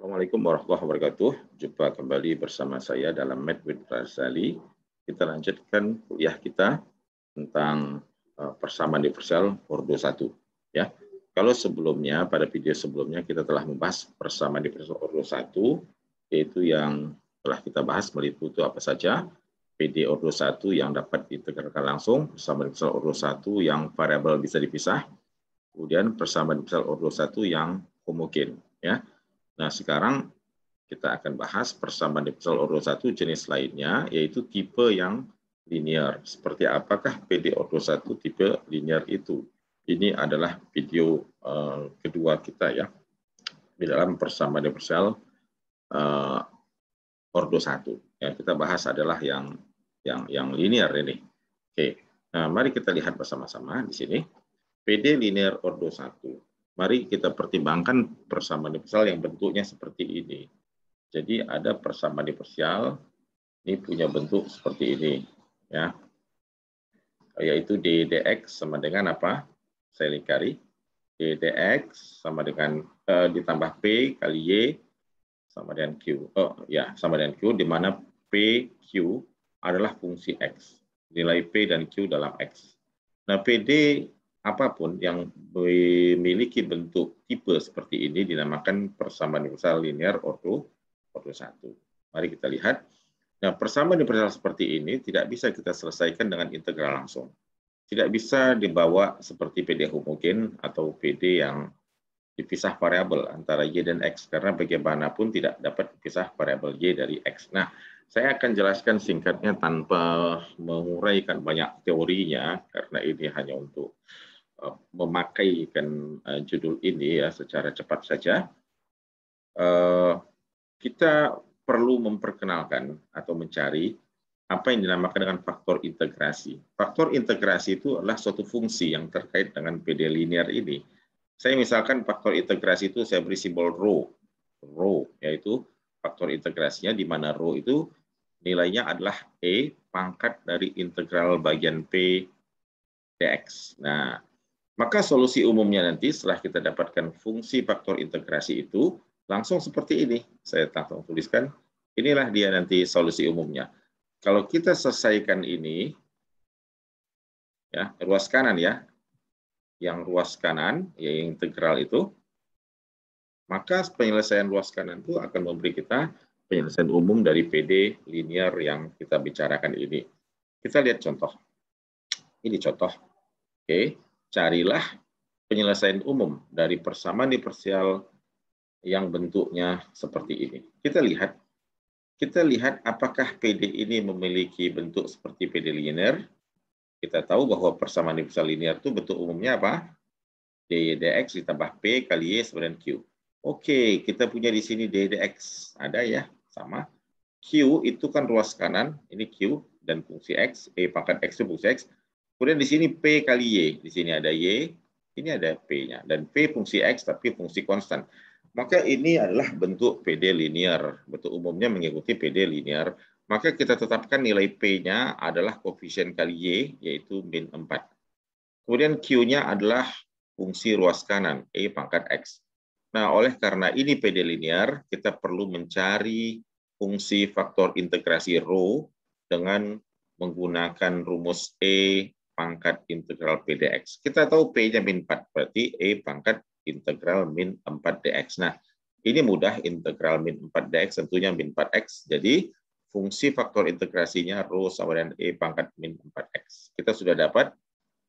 Assalamualaikum warahmatullahi wabarakatuh. Jumpa kembali bersama saya dalam Med with Razali. Kita lanjutkan kuliah kita tentang eh, persamaan universal Ordo 1. Ya. Kalau sebelumnya, pada video sebelumnya kita telah membahas persamaan universal Ordo 1, yaitu yang telah kita bahas meliputi apa saja, PD Ordo 1 yang dapat ditekankan langsung, persamaan universal Ordo 1 yang variabel bisa dipisah, kemudian persamaan universal Ordo 1 yang homogen. Ya. Nah, sekarang kita akan bahas persamaan diferensial ordo 1 jenis lainnya, yaitu tipe yang linear. Seperti apakah PD ordo 1 tipe linear itu? Ini adalah video uh, kedua kita ya, di dalam persamaan diferensial uh, ordo 1. Yang kita bahas adalah yang yang yang linear ini. Oke. Nah, mari kita lihat bersama-sama di sini. PD linear ordo 1 mari kita pertimbangkan persamaan diferensial yang bentuknya seperti ini. Jadi ada persamaan diferensial ini punya bentuk seperti ini, ya. Yaitu d dx sama dengan apa? Saya lingkari d dx sama dengan eh, ditambah p kali y sama dengan q. Oh ya, sama dengan q di mana p q adalah fungsi x. Nilai p dan q dalam x. Nah, PD apapun yang memiliki bentuk tipe seperti ini dinamakan persamaan universal linear ordo ordo satu. Mari kita lihat. Nah, persamaan universal seperti ini tidak bisa kita selesaikan dengan integral langsung. Tidak bisa dibawa seperti PD homogen atau PD yang dipisah variabel antara Y dan X karena bagaimanapun tidak dapat dipisah variabel Y dari X. Nah, saya akan jelaskan singkatnya tanpa menguraikan banyak teorinya karena ini hanya untuk Eh, memakai kan judul ini ya secara cepat saja eh, kita perlu memperkenalkan atau mencari apa yang dinamakan dengan faktor integrasi. Faktor integrasi itu adalah suatu fungsi yang terkait dengan PD linear ini. Saya misalkan faktor integrasi itu saya beri simbol rho. Rho yaitu faktor integrasinya di mana rho itu nilainya adalah E pangkat dari integral bagian P dx. Nah, maka solusi umumnya nanti setelah kita dapatkan fungsi faktor integrasi itu, langsung seperti ini. Saya langsung tuliskan, inilah dia nanti solusi umumnya. Kalau kita selesaikan ini, ya ruas kanan ya, yang ruas kanan, yang integral itu, maka penyelesaian ruas kanan itu akan memberi kita penyelesaian umum dari PD linear yang kita bicarakan ini. Kita lihat contoh. Ini contoh. Oke carilah penyelesaian umum dari persamaan diferensial yang bentuknya seperti ini. Kita lihat kita lihat apakah PD ini memiliki bentuk seperti PD linear. Kita tahu bahwa persamaan diferensial linear itu bentuk umumnya apa? D dx ditambah P kali Y sebenarnya Q. Oke, kita punya di sini D dx. Ada ya? Sama. Q itu kan ruas kanan, ini Q, dan fungsi X, E pangkat X itu fungsi X. Kemudian di sini P kali Y. Di sini ada Y, ini ada P-nya. Dan P fungsi X tapi fungsi konstan. Maka ini adalah bentuk PD linear. Bentuk umumnya mengikuti PD linear. Maka kita tetapkan nilai P-nya adalah koefisien kali Y, yaitu min 4. Kemudian Q-nya adalah fungsi ruas kanan, E pangkat X. Nah, oleh karena ini PD linear, kita perlu mencari fungsi faktor integrasi rho dengan menggunakan rumus E pangkat integral P dx. Kita tahu P-nya min 4, berarti E pangkat integral min 4 dx. Nah, ini mudah integral min 4 dx tentunya min 4x. Jadi fungsi faktor integrasinya rho sama dengan E pangkat min 4x. Kita sudah dapat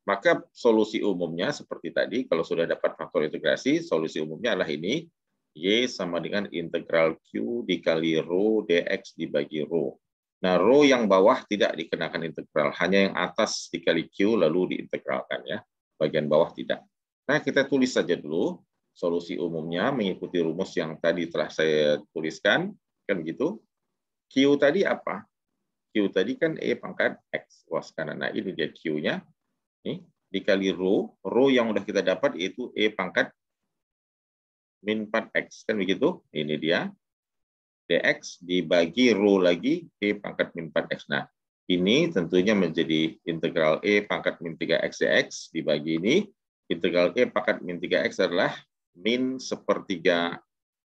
maka solusi umumnya seperti tadi, kalau sudah dapat faktor integrasi, solusi umumnya adalah ini, Y sama dengan integral Q dikali rho dx dibagi rho. Nah, rho yang bawah tidak dikenakan integral, hanya yang atas dikali Q lalu diintegralkan ya. Bagian bawah tidak. Nah, kita tulis saja dulu solusi umumnya mengikuti rumus yang tadi telah saya tuliskan, kan begitu? Q tadi apa? Q tadi kan E pangkat X, ruas kanan. Nah, ini dia Q-nya. Nih, dikali rho, rho yang sudah kita dapat yaitu E pangkat min 4X, kan begitu? Ini dia dx dibagi rho lagi e pangkat min 4x. Nah, ini tentunya menjadi integral e pangkat min 3x dx dibagi ini. Integral e pangkat min 3x adalah min sepertiga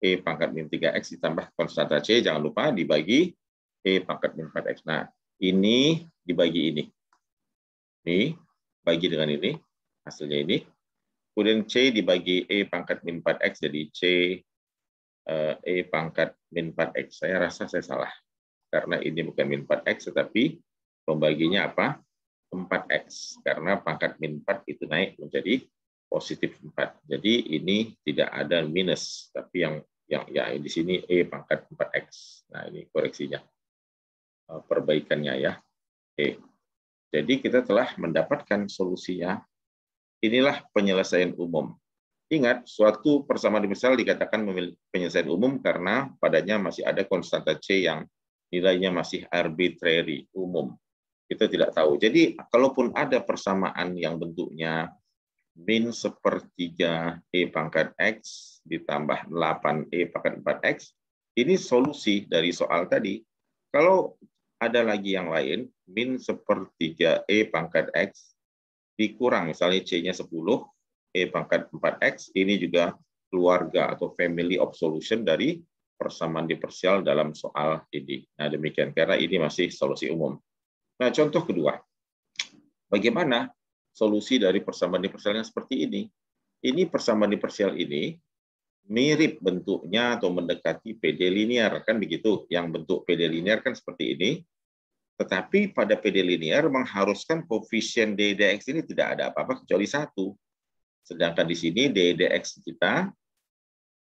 e pangkat min 3x ditambah konstanta c, jangan lupa, dibagi e pangkat min 4x. Nah, ini dibagi ini. Ini bagi dengan ini, hasilnya ini. Kemudian C dibagi E pangkat min 4X, jadi C E pangkat min 4X. Saya rasa saya salah. Karena ini bukan min 4X, tetapi pembaginya apa? 4X. Karena pangkat min 4 itu naik menjadi positif 4. Jadi ini tidak ada minus, tapi yang yang ya di sini E pangkat 4X. Nah, ini koreksinya. Perbaikannya ya. E. Jadi kita telah mendapatkan solusinya. Inilah penyelesaian umum. Ingat, suatu persamaan misal dikatakan memiliki penyelesaian umum karena padanya masih ada konstanta C yang nilainya masih arbitrary, umum. Kita tidak tahu. Jadi, kalaupun ada persamaan yang bentuknya min sepertiga E pangkat X ditambah 8 E pangkat 4X, ini solusi dari soal tadi. Kalau ada lagi yang lain, min sepertiga E pangkat X dikurang, misalnya C-nya 10, E pangkat 4X ini juga keluarga atau family of solution dari persamaan dipersial dalam soal ini. Nah, demikian karena ini masih solusi umum. Nah, contoh kedua. Bagaimana solusi dari persamaan difersial yang seperti ini? Ini persamaan dipersial ini mirip bentuknya atau mendekati PD linear kan begitu. Yang bentuk PD linear kan seperti ini. Tetapi pada PD linear mengharuskan koefisien d dx ini tidak ada apa-apa kecuali satu. Sedangkan di sini DDX e kita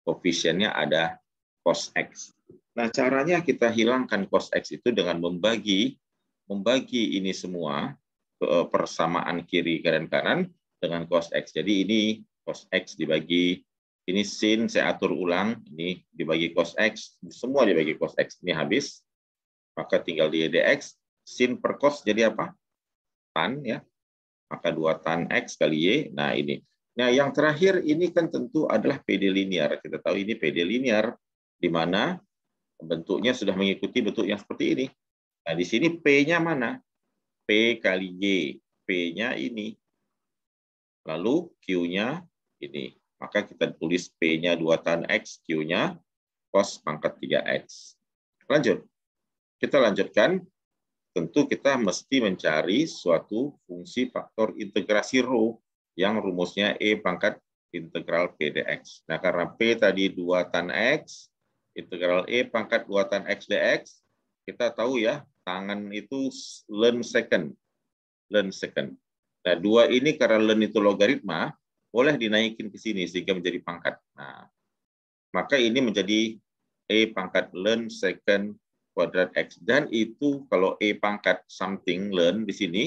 koefisiennya ada cos X. Nah, caranya kita hilangkan cos X itu dengan membagi membagi ini semua eh, persamaan kiri kanan kanan dengan cos X. Jadi ini cos X dibagi ini sin saya atur ulang, ini dibagi cos X, semua dibagi cos X, ini habis. Maka tinggal di e dx, sin per cos jadi apa? Tan ya. Maka 2 tan X kali Y. Nah ini. Nah, yang terakhir ini kan tentu adalah PD linear. Kita tahu ini PD linear di mana bentuknya sudah mengikuti bentuk yang seperti ini. Nah, di sini P-nya mana? P kali Y. P-nya ini. Lalu Q-nya ini. Maka kita tulis P-nya 2 tan X, Q-nya cos pangkat 3X. Lanjut. Kita lanjutkan. Tentu kita mesti mencari suatu fungsi faktor integrasi rho yang rumusnya E pangkat integral P dx. Nah, karena P tadi 2 tan X, integral E pangkat 2 tan X dx, kita tahu ya, tangan itu learn second. Learn second. Nah, dua ini karena learn itu logaritma, boleh dinaikin ke sini sehingga menjadi pangkat. Nah, maka ini menjadi E pangkat learn second kuadrat X. Dan itu kalau E pangkat something learn di sini,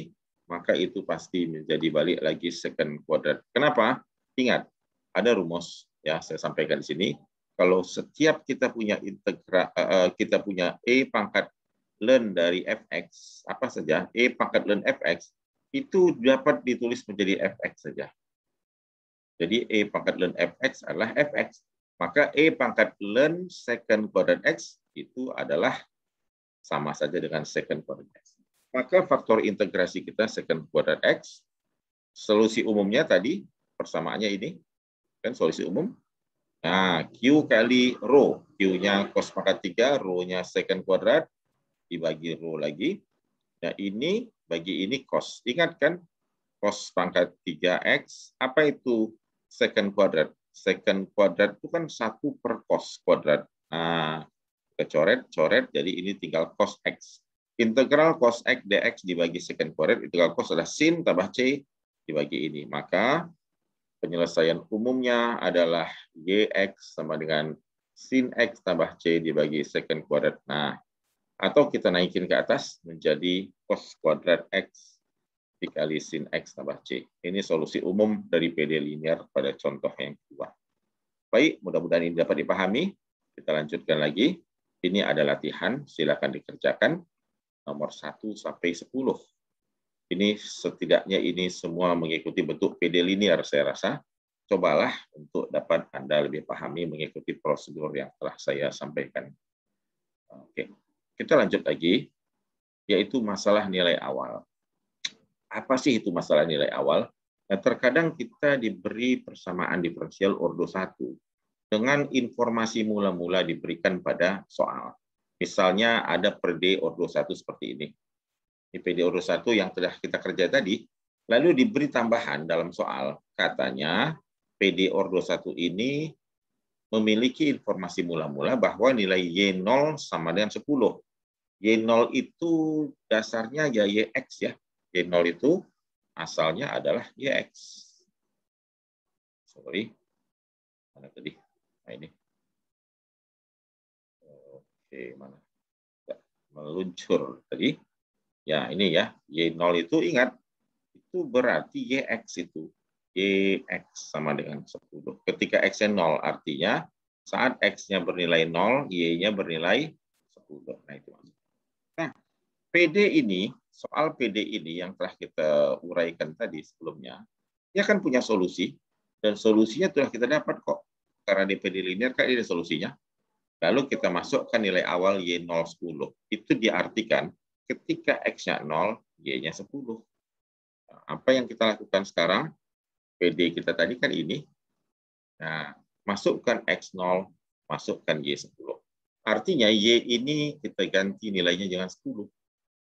maka itu pasti menjadi balik lagi second quadrant. Kenapa? Ingat, ada rumus ya saya sampaikan di sini. Kalau setiap kita punya integra eh, eh, kita punya e pangkat ln dari fx apa saja e pangkat ln fx itu dapat ditulis menjadi fx saja. Jadi e pangkat ln fx adalah fx. Maka e pangkat ln second quadrant x itu adalah sama saja dengan second quadrant x maka faktor integrasi kita second kuadrat X, solusi umumnya tadi, persamaannya ini, kan solusi umum. Nah, Q kali rho, Q-nya cos pangkat 3, rho-nya second kuadrat, dibagi rho lagi. Nah, ini bagi ini cos. Ingat kan, cos pangkat 3x, apa itu second kuadrat? Second kuadrat itu kan satu per cos kuadrat. Nah, kecoret coret, jadi ini tinggal cos x integral cos x dx dibagi second kuadrat integral cos adalah sin tambah c dibagi ini. Maka penyelesaian umumnya adalah gx sama dengan sin x tambah c dibagi second kuadrat. Nah, atau kita naikin ke atas menjadi cos kuadrat x dikali sin x tambah c. Ini solusi umum dari PD linear pada contoh yang kedua. Baik, mudah-mudahan ini dapat dipahami. Kita lanjutkan lagi. Ini ada latihan, silakan dikerjakan nomor 1 sampai 10. Ini setidaknya ini semua mengikuti bentuk PD linear saya rasa. Cobalah untuk dapat Anda lebih pahami mengikuti prosedur yang telah saya sampaikan. Oke, kita lanjut lagi, yaitu masalah nilai awal. Apa sih itu masalah nilai awal? Nah, terkadang kita diberi persamaan diferensial ordo 1 dengan informasi mula-mula diberikan pada soal. Misalnya ada PD Ordo 1 seperti ini. Di PD Ordo 1 yang telah kita kerja tadi, lalu diberi tambahan dalam soal, katanya PD Ordo 1 ini memiliki informasi mula-mula bahwa nilai Y0 sama dengan 10. Y0 itu dasarnya ya YX ya. Y0 itu asalnya adalah YX. Sorry. Mana tadi? Nah ini. Oke, mana? Ya, meluncur tadi. Ya, ini ya. Y0 itu ingat, itu berarti YX itu. YX sama dengan 10. Ketika X-nya 0, artinya saat X-nya bernilai 0, Y-nya bernilai 10. Nah, itu maksudnya. Nah, PD ini, soal PD ini yang telah kita uraikan tadi sebelumnya, dia kan punya solusi, dan solusinya telah kita dapat kok. Karena DPD linear kan ini solusinya. Lalu kita masukkan nilai awal Y0, 10. Itu diartikan ketika X-nya 0, Y-nya 10. apa yang kita lakukan sekarang? PD kita tadi kan ini. Nah, masukkan X0, masukkan Y10. Artinya Y ini kita ganti nilainya dengan 10.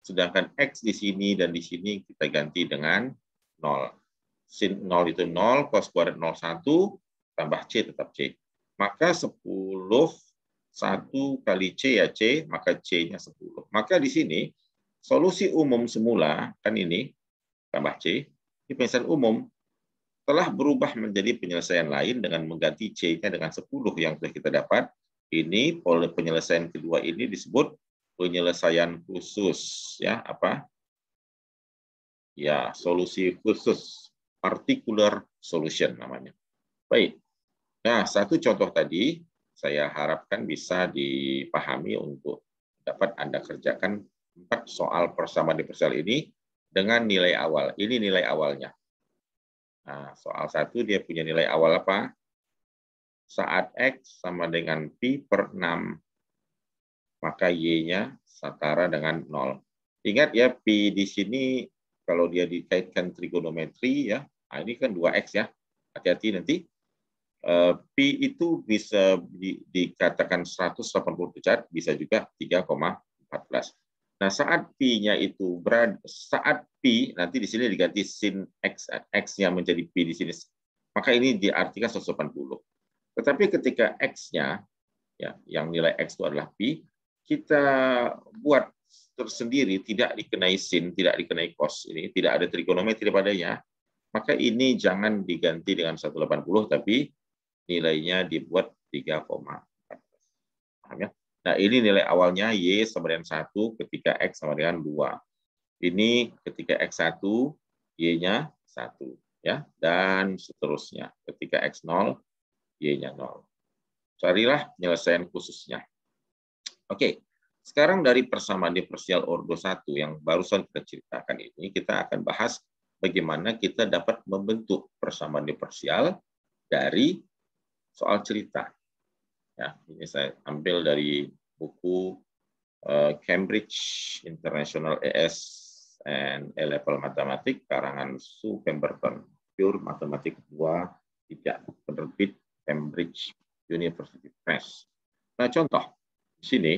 Sedangkan X di sini dan di sini kita ganti dengan 0. Sin 0 itu 0, cos kuadrat 0, 1, tambah C tetap C. Maka 10 1 kali C ya C, maka C-nya 10. Maka di sini solusi umum semula, kan ini, tambah C, ini penyelesaian umum telah berubah menjadi penyelesaian lain dengan mengganti C-nya dengan 10 yang sudah kita dapat. Ini penyelesaian kedua ini disebut penyelesaian khusus ya apa ya solusi khusus particular solution namanya baik nah satu contoh tadi saya harapkan bisa dipahami untuk dapat Anda kerjakan empat soal persamaan diferensial ini dengan nilai awal. Ini nilai awalnya. Nah, soal satu dia punya nilai awal apa? Saat X sama dengan Pi per 6, maka Y-nya setara dengan 0. Ingat ya, Pi di sini kalau dia dikaitkan trigonometri ya, nah ini kan 2X ya. Hati-hati nanti Eh, P itu bisa di, dikatakan 180 derajat, bisa juga 3,14. Nah, saat P-nya itu berada, saat P nanti di sini diganti sin X, X-nya menjadi P di sini, maka ini diartikan 180. Tetapi ketika X-nya, ya, yang nilai X itu adalah P, kita buat tersendiri, tidak dikenai sin, tidak dikenai cos, ini tidak ada trigonometri padanya, maka ini jangan diganti dengan 180, tapi nilainya dibuat 3,4. Ya? Nah, ini nilai awalnya Y sama dengan 1 ketika X sama dengan 2. Ini ketika X1, Y-nya 1. ya Dan seterusnya. Ketika X0, Y-nya 0. Carilah penyelesaian khususnya. Oke, sekarang dari persamaan diversial ordo 1 yang barusan kita ceritakan ini, kita akan bahas bagaimana kita dapat membentuk persamaan diversial dari soal cerita. Ya, ini saya ambil dari buku eh, Cambridge International ES and A Level Matematik karangan Sue Pemberton, Pure Matematik 2, 3, penerbit Cambridge University Press. Nah, contoh di sini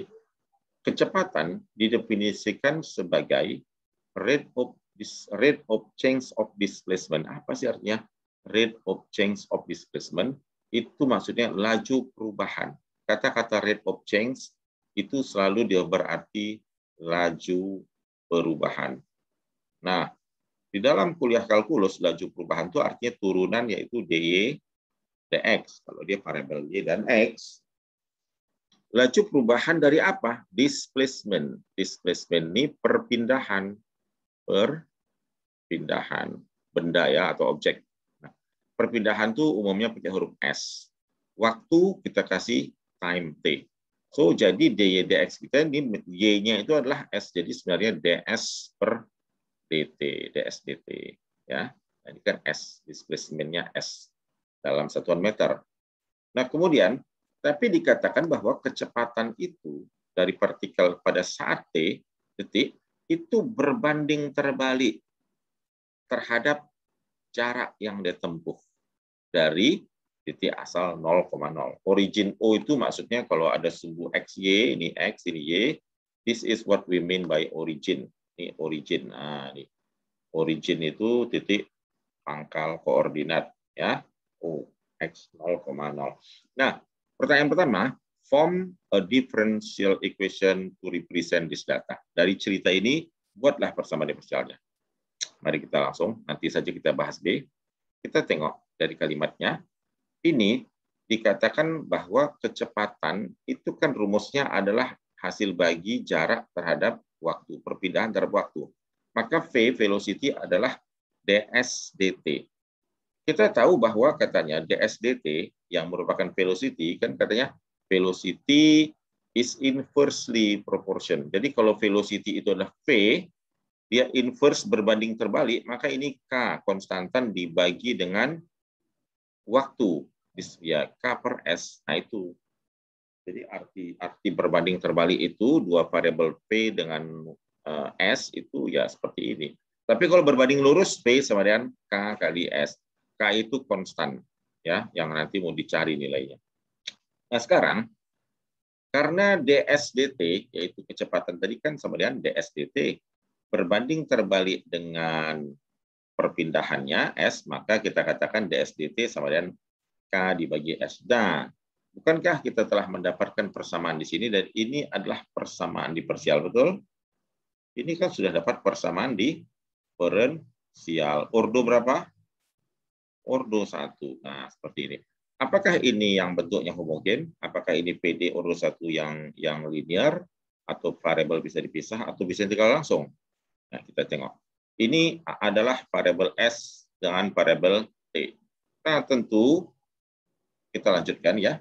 kecepatan didefinisikan sebagai rate of this rate of change of displacement. Apa sih artinya? Rate of change of displacement itu maksudnya laju perubahan. Kata-kata rate of change itu selalu dia berarti laju perubahan. Nah, di dalam kuliah kalkulus, laju perubahan itu artinya turunan yaitu dy dx. Kalau dia variabel y dan x, laju perubahan dari apa? Displacement. Displacement ini perpindahan. Perpindahan. Benda ya atau objek perpindahan tuh umumnya pakai huruf S. Waktu kita kasih time T. So, jadi dy dx kita ini y-nya itu adalah s. Jadi sebenarnya ds per dt, ds dt ya. Nah, ini kan s, displacement-nya s dalam satuan meter. Nah, kemudian tapi dikatakan bahwa kecepatan itu dari partikel pada saat t detik itu berbanding terbalik terhadap jarak yang ditempuh dari titik asal 0,0. Origin O itu maksudnya kalau ada sumbu x y ini X, ini Y, this is what we mean by origin. Ini origin. Nah, ini. Origin itu titik pangkal koordinat. ya O, X 0,0. Nah, pertanyaan pertama, form a differential equation to represent this data. Dari cerita ini, buatlah persamaan diferensialnya. Mari kita langsung, nanti saja kita bahas B. Kita tengok dari kalimatnya. Ini dikatakan bahwa kecepatan itu kan rumusnya adalah hasil bagi jarak terhadap waktu, perpindahan terhadap waktu. Maka V, velocity, adalah DSDT. Kita tahu bahwa katanya DSDT yang merupakan velocity, kan katanya velocity is inversely proportion. Jadi kalau velocity itu adalah V, dia inverse berbanding terbalik, maka ini K konstantan dibagi dengan waktu. Ya, K per S. Nah, itu. Jadi arti arti berbanding terbalik itu dua variabel P dengan uh, S itu ya seperti ini. Tapi kalau berbanding lurus P sama dengan K kali S. K itu konstan ya yang nanti mau dicari nilainya. Nah, sekarang karena DSDT yaitu kecepatan tadi kan sama dengan DSDT berbanding terbalik dengan perpindahannya S, maka kita katakan DSDT sama dengan K dibagi S. Nah, bukankah kita telah mendapatkan persamaan di sini dan ini adalah persamaan di persial, betul? Ini kan sudah dapat persamaan di persial. Ordo berapa? Ordo 1. Nah, seperti ini. Apakah ini yang bentuknya homogen? Apakah ini PD ordo 1 yang yang linear? Atau variable bisa dipisah? Atau bisa integral langsung? Nah, kita tengok. Ini adalah variabel S dengan variabel T. Nah, tentu kita lanjutkan ya.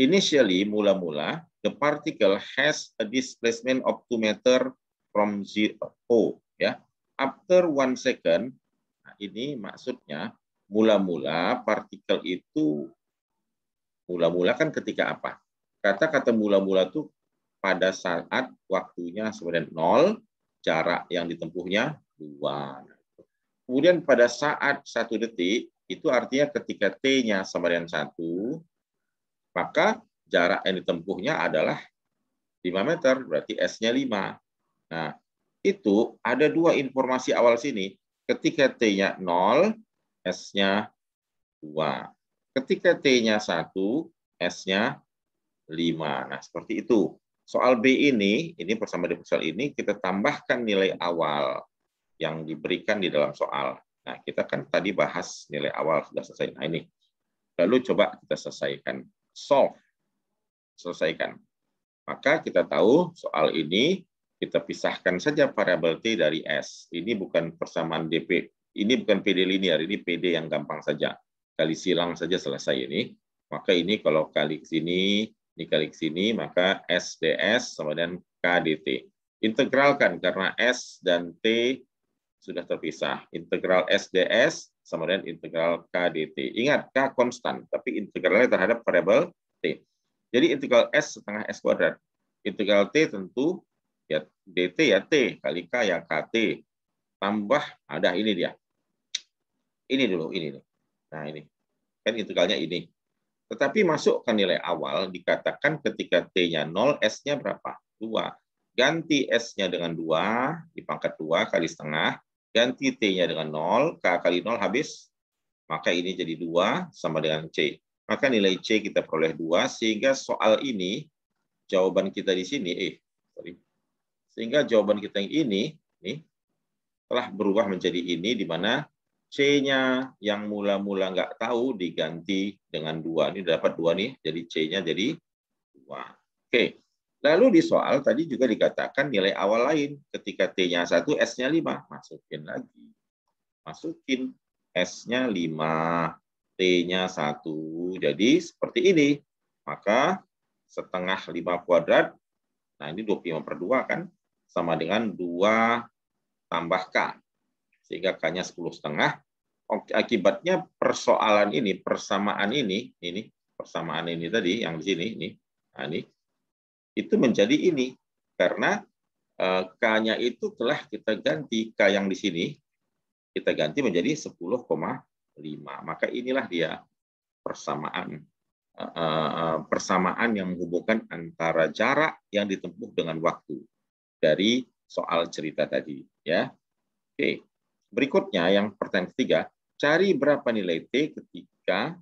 Initially, mula-mula, the particle has a displacement of 2 meter from zero. Ya. After one second, nah ini maksudnya mula-mula partikel itu mula-mula kan ketika apa? Kata-kata mula-mula itu pada saat waktunya sebenarnya nol jarak yang ditempuhnya dua. Kemudian pada saat satu detik, itu artinya ketika T-nya sama dengan satu, maka jarak yang ditempuhnya adalah 5 meter, berarti S-nya 5. Nah, itu ada dua informasi awal sini. Ketika T-nya 0, S-nya 2. Ketika T-nya 1, S-nya 5. Nah, seperti itu. Soal B ini, ini persamaan dengan ini, kita tambahkan nilai awal yang diberikan di dalam soal. Nah, kita kan tadi bahas nilai awal sudah selesai. Nah, ini. Lalu coba kita selesaikan. Solve. Selesaikan. Maka kita tahu soal ini kita pisahkan saja variabel T dari S. Ini bukan persamaan DP. Ini bukan PD linear, ini PD yang gampang saja. Kali silang saja selesai ini. Maka ini kalau kali sini dikali ke sini, maka SDS sama dengan KDT. Integralkan karena S dan T sudah terpisah. Integral SDS sama dengan integral KDT. Ingat, K konstan, tapi integralnya terhadap variabel T. Jadi integral S setengah S kuadrat. Integral T tentu ya DT ya T, kali K ya KT. Tambah, ada ini dia. Ini dulu, ini. dulu. Nah, ini. Kan integralnya ini. Tetapi masukkan nilai awal dikatakan ketika T-nya 0, S-nya berapa? 2. Ganti S-nya dengan 2, dipangkat 2 kali setengah. Ganti T-nya dengan 0, K kali 0 habis. Maka ini jadi 2 sama dengan C. Maka nilai C kita peroleh 2, sehingga soal ini, jawaban kita di sini, eh, sorry. Sehingga jawaban kita yang ini, nih, telah berubah menjadi ini, di mana C-nya yang mula-mula nggak tahu diganti dengan dua. Ini dapat dua nih, jadi C-nya jadi dua. Oke. Lalu di soal tadi juga dikatakan nilai awal lain. Ketika T-nya satu, S-nya lima. Masukin lagi. Masukin S-nya lima, T-nya satu. Jadi seperti ini. Maka setengah lima kuadrat, nah ini 25 per 2 kan, sama dengan 2 tambah K sehingga K-nya 10 setengah. Akibatnya persoalan ini, persamaan ini, ini persamaan ini tadi yang di sini, ini, nah ini itu menjadi ini karena eh, K-nya itu telah kita ganti K yang di sini kita ganti menjadi 10,5. Maka inilah dia persamaan eh, eh, persamaan yang menghubungkan antara jarak yang ditempuh dengan waktu dari soal cerita tadi ya. Oke. Berikutnya yang pertanyaan ketiga, cari berapa nilai T ketika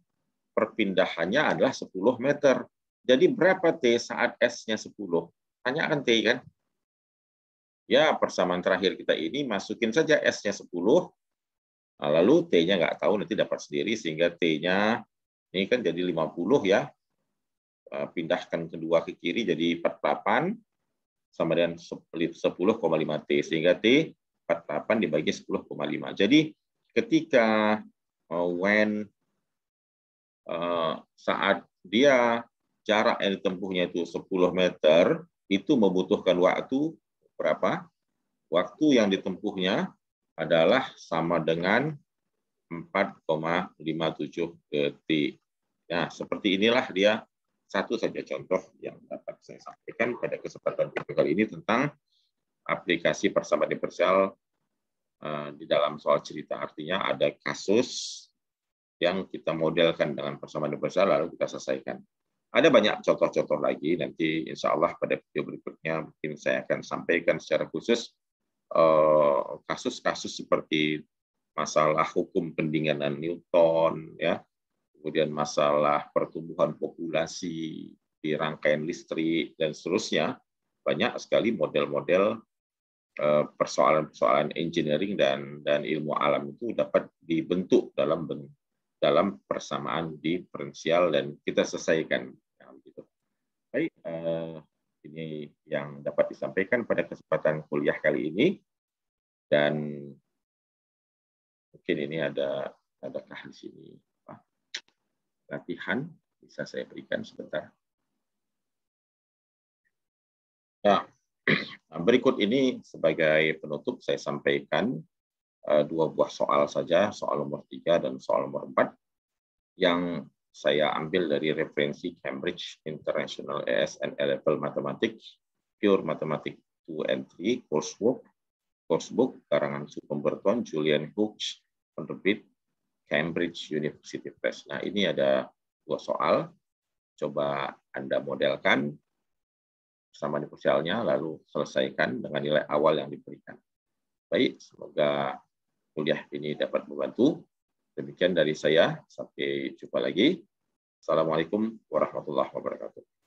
perpindahannya adalah 10 meter. Jadi berapa T saat S-nya 10? Hanya akan T kan? Ya, persamaan terakhir kita ini masukin saja S-nya 10, nah, lalu T-nya nggak tahu, nanti dapat sendiri, sehingga T-nya ini kan jadi 50 ya. Eh, pindahkan kedua ke kiri jadi 48, sama dengan 10,5T. Sehingga T 48 dibagi 10,5. Jadi ketika uh, when uh, saat dia jarak yang ditempuhnya itu 10 meter itu membutuhkan waktu berapa? Waktu yang ditempuhnya adalah sama dengan 4,57 detik. Nah, seperti inilah dia satu saja contoh yang dapat saya sampaikan pada kesempatan kali ini tentang aplikasi persamaan universal eh, di dalam soal cerita. Artinya ada kasus yang kita modelkan dengan persamaan universal lalu kita selesaikan. Ada banyak contoh-contoh lagi nanti insya Allah pada video berikutnya mungkin saya akan sampaikan secara khusus eh, kasus-kasus seperti masalah hukum pendinginan Newton, ya, kemudian masalah pertumbuhan populasi di rangkaian listrik dan seterusnya banyak sekali model-model Eh, persoalan-persoalan engineering dan dan ilmu alam itu dapat dibentuk dalam dalam persamaan diferensial dan kita selesaikan ya, Baik, eh, ini yang dapat disampaikan pada kesempatan kuliah kali ini dan mungkin ini ada adakah di sini latihan bisa saya berikan sebentar. Nah, Nah, berikut ini sebagai penutup saya sampaikan eh, dua buah soal saja, soal nomor tiga dan soal nomor empat yang saya ambil dari referensi Cambridge International ASN Level Mathematics Pure Mathematics 2 and 3 Coursework Coursebook karangan Sumberton Julian Hooks penerbit Cambridge University Press. Nah, ini ada dua soal coba Anda modelkan sama di sosialnya, lalu selesaikan dengan nilai awal yang diberikan. Baik, semoga kuliah ini dapat membantu. Demikian dari saya, sampai jumpa lagi. Assalamualaikum warahmatullahi wabarakatuh.